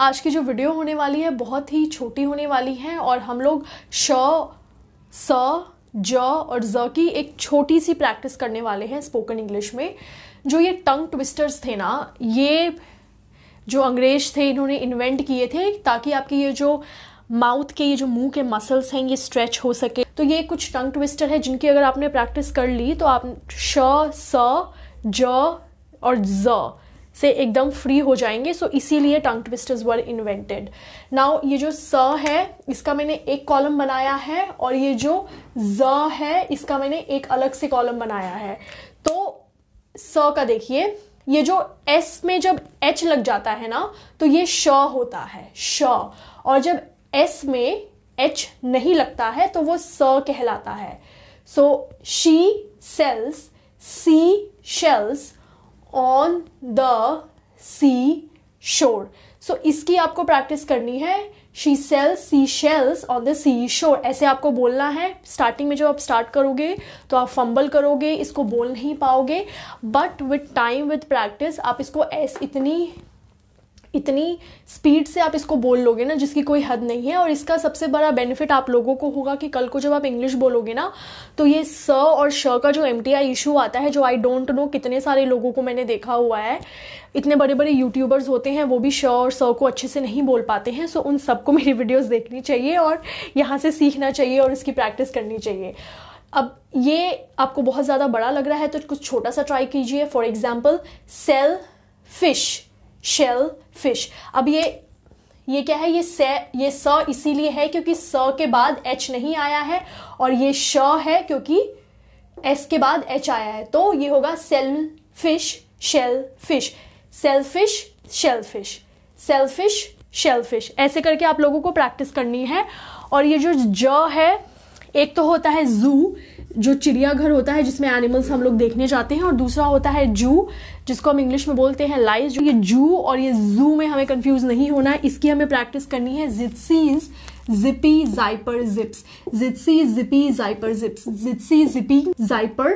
आज की जो वीडियो होने वाली है बहुत ही छोटी होने वाली है और हम लोग श स ज और ज की एक छोटी सी प्रैक्टिस करने वाले हैं स्पोकन इंग्लिश में जो ये टंग ट्विस्टर्स थे ना ये जो अंग्रेज थे इन्होंने इन्वेंट किए थे ताकि आपकी ये जो माउथ के ये जो मुंह के मसल्स हैं ये स्ट्रेच हो सके तो ये कुछ टंग ट्विस्टर है जिनकी अगर आपने प्रैक्टिस कर ली तो आप श स ज और ज से एकदम फ्री हो जाएंगे सो so, इसीलिए tongue twisters were invented now ये जो स है इसका मैंने एक कॉलम बनाया है और ये जो ज है इसका मैंने एक अलग से कॉलम बनाया है तो स का देखिए ये जो एस में जब एच लग जाता है ना तो ये श होता है श और जब एस में एच नहीं लगता है तो वो स कहलाता है so she sells sea shells on the sea shore so इसकी आपको प्रैक्टिस करनी है she sells sea shells on the sea shore ऐसे आपको बोलना है स्टार्टिंग में जब आप स्टार्ट करोगे तो आप फंबल करोगे इसको बोल नहीं पाओगे but with time with practice आप इसको ऐसे इतनी इतनी स्पीड से आप इसको बोल लोगे ना जिसकी कोई हद नहीं है और इसका सबसे बड़ा बेनिफिट आप लोगों को होगा कि कल को जब आप इंग्लिश बोलोगे ना तो ये स और श का जो एम टी आई इशू आता है जो आई डोंट नो कितने सारे लोगों को मैंने देखा हुआ है इतने बड़े बड़े यूट्यूबर्स होते हैं वो भी श और स को अच्छे से नहीं बोल पाते हैं सो उन सबको मेरी वीडियोज़ देखनी चाहिए और यहाँ से सीखना चाहिए और इसकी प्रैक्टिस करनी चाहिए अब ये आपको बहुत ज़्यादा बड़ा लग रहा है तो कुछ छोटा सा ट्राई कीजिए for example selfish shellfish अब ये ये क्या है ये से ये स इसीलिए है क्योंकि स के बाद एच नहीं आया है और ये श है क्योंकि एस के बाद एच आया है तो ये होगा selfish shellfish selfish shellfish selfish shellfish ऐसे करके आप लोगों को प्रैक्टिस करनी है और ये जो ज है एक तो होता है जू जो चिड़ियाघर होता है जिसमें एनिमल्स हम लोग देखने जाते हैं और दूसरा होता है जू जिसको हम इंग्लिश में बोलते हैं लाइज ये जू और ये जू में हमें कंफ्यूज नहीं होना है इसकी हमें प्रैक्टिस करनी है gypsies zippy zipper zips gypsy zippy zipper zips gypsy zippy zipper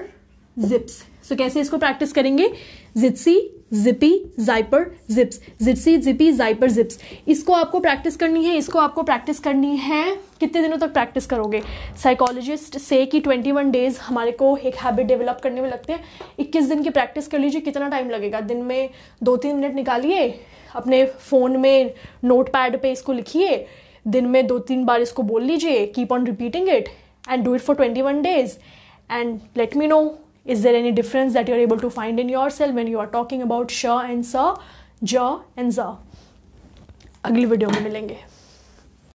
zips so so, कैसे इसको प्रैक्टिस करेंगे gypsy zippy zipper zips gypsy zippy zipper zips इसको आपको प्रैक्टिस करनी है इसको आपको प्रैक्टिस करनी है कितने दिनों तक प्रैक्टिस करोगे साइकोलॉजिस्ट से कि 21 डेज हमारे को एक हैबिट डेवलप करने में लगते हैं 21 दिन की प्रैक्टिस कर लीजिए कितना टाइम लगेगा दिन में दो तीन मिनट निकालिए अपने फ़ोन में नोट पैड पर इसको लिखिए दिन में दो तीन बार इसको बोल लीजिए keep on repeating it and do it for twenty one days and let me know Is there any difference that you're able to find in yourself when you are talking about sh and sa, ja and za? अगली video में मिलेंगे